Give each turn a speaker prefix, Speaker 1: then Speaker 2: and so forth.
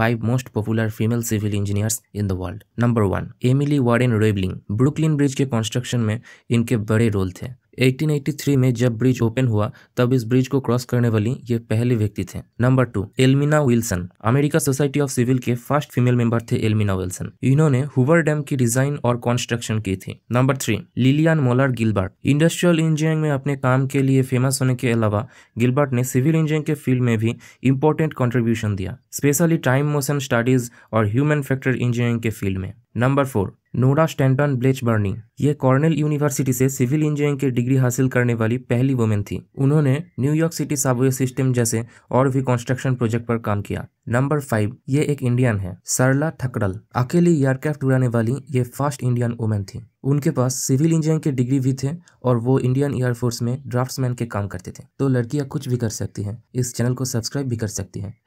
Speaker 1: 5 most popular female civil engineers in the world number one Emily Warden Roebling Brooklyn bridge के construction में इनके बड़े role थे 1883 में जब ब्रिज ओपन हुआ तब इस ब्रिज को क्रॉस करने वाली ये पहले व्यक्ति थे number two Elmina Wilson America society of civil के फर्स्ट फीमेल मेंबर थे एलमिना विल्सन इन्होंने हुवर डैम की डिजाइन और कंस्ट्रक्शन की थी number three Lillian Moller Gilbert industrial engineering में अपने काम के लिए फेमस होने के अलावा गिलबर्ट ने सिविल इंजीनियरिंग के फील्ड में भी इंपॉर्टेंट कॉन्ट्रीब्यूशन दिया स्पेशली टाइम मोशन स्टडीज और ह्यूमन फैक्टर इंजीनियरिंग के फील्ड में number four Nora Stanton Blatch Barney ये कॉर्नेल यूनिवर्सिटी से सिविल इंजीनियरिंग की डिग्री हासिल करने वाली पहली वुमेन थी उन्होंने न्यूयॉर्क सिटी साबुए सिस्टम जैसे और भी कंस्ट्रक्शन प्रोजेक्ट पर काम किया नंबर फाइव ये एक इंडियन है सरला ठकरल अकेली एयरक्राफ्ट उड़ाने वाली ये फर्स्ट इंडियन वुमेन थी उनके पास सिविल इंजीनियरिंग की डिग्री भी थे और वो इंडियन एयरफोर्स में ड्राफ्ट के काम करते थे तो लड़कियां कुछ भी कर सकती हैं इस चैनल को सब्सक्राइब भी कर सकती हैं